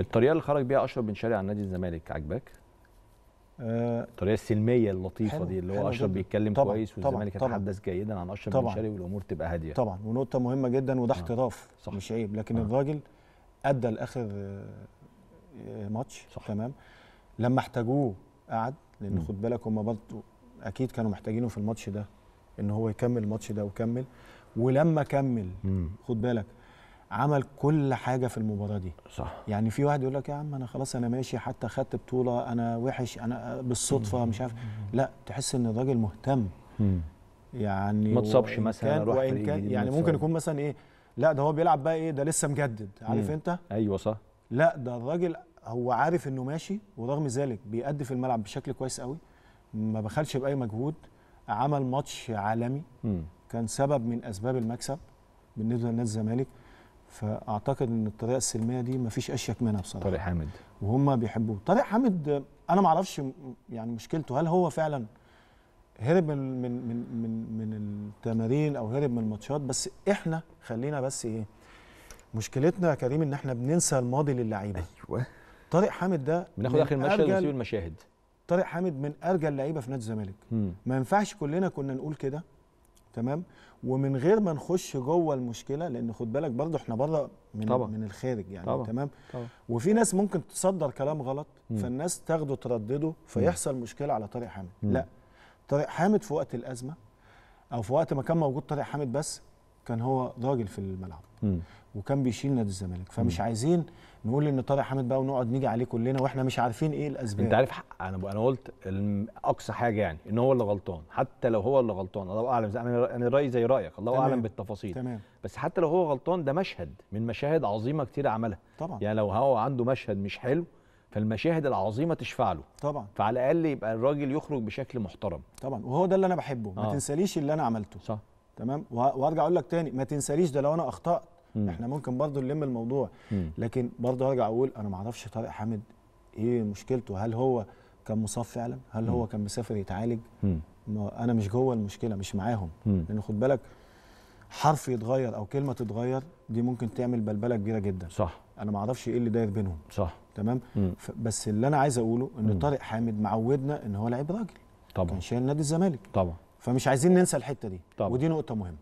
الطريقه اللي خرج بيها اشرف بن شرقي عن نادي الزمالك عجبك؟ آه، الطريقه السلميه اللطيفه دي اللي هو اشرف بيتكلم طبعًا كويس والزمالك يتحدث جيدا عن اشرف بن شرقي والامور تبقى هاديه طبعا ونقطه مهمه جدا وده آه، احتراف آه. مش عيب لكن آه. الراجل ادى لاخر آه، ماتش صح. تمام لما احتاجوه قعد لان خد بالك هم برضه اكيد كانوا محتاجينه في الماتش ده ان هو يكمل الماتش ده وكمل ولما كمل خد بالك عمل كل حاجه في المباراه دي صح يعني في واحد يقول لك يا عم انا خلاص انا ماشي حتى خدت بطوله انا وحش انا بالصدفه مش عارف لا تحس ان الراجل مهتم يعني ما اتصابش مثلا روح وإن كان يعني ممكن يكون مثلا ايه لا ده هو بيلعب بقى ايه ده لسه مجدد عارف انت ايوه صح لا ده الراجل هو عارف انه ماشي ورغم ذلك بيأدي في الملعب بشكل كويس قوي ما بخلش باي مجهود عمل ماتش عالمي مم. كان سبب من اسباب المكسب بالنسبه لنادي الزمالك فاعتقد ان الطريقه السلميه دي ما فيش اشيك منها بصراحه طارق حامد وهم بيحبوه طارق حامد انا ما اعرفش يعني مشكلته هل هو فعلا هرب من من من من, من التمارين او هرب من الماتشات بس احنا خلينا بس ايه مشكلتنا يا كريم ان احنا بننسى الماضي للعيبه ايوه طارق حامد ده بناخد اخر مشهد ونسيب المشاهد طارق حامد من ارجى اللعيبه في نادي الزمالك ما ينفعش كلنا كنا نقول كده تمام ومن غير ما نخش جوه المشكله لان خد بالك برضه احنا بره من طبعًا. من الخارج يعني طبعًا. تمام طبعًا. وفي ناس ممكن تصدر كلام غلط م. فالناس تاخده تردده فيحصل م. مشكله على طارق حامد م. لا طارق حامد في وقت الازمه او في وقت ما كان موجود طارق حامد بس كان هو راجل في الملعب م. وكان بيشيل نادي الزمالك فمش م. عايزين نقول ان طارق حامد بقى ونقعد نيجي عليه كلنا واحنا مش عارفين ايه الاسباب انت عارف انا انا قلت اقصى حاجه يعني ان هو اللي غلطان حتى لو هو اللي غلطان الله اعلم انا رايي زي رايك الله اعلم بالتفاصيل تمام. بس حتى لو هو غلطان ده مشهد من مشاهد عظيمه كتير عملها طبعا يعني لو هو عنده مشهد مش حلو فالمشاهد العظيمه تشفع له طبعا فعلى الاقل يبقى الراجل يخرج بشكل محترم طبعا وهو ده اللي انا بحبه آه. ما تنساليش اللي انا عملته صح تمام وارجع اقول لك تاني ما تنساليش ده لو انا اخطات مم. احنا ممكن برضه نلم الموضوع مم. لكن برضه ارجع اقول انا ما اعرفش طارق حامد ايه مشكلته هل هو كان مصاب فعلا هل مم. هو كان مسافر يتعالج ما انا مش جوه المشكله مش معاهم مم. لان خد بالك حرف يتغير او كلمه تتغير دي ممكن تعمل بلبله كبيره جدا صح انا ما اعرفش ايه اللي داير بينهم صح تمام بس اللي انا عايز اقوله ان مم. طارق حامد معودنا ان هو لعيب راجل طبعا كان شايل نادي الزمالك طبعا فمش عايزين ننسى الحته دي طبعا. ودي نقطه مهمه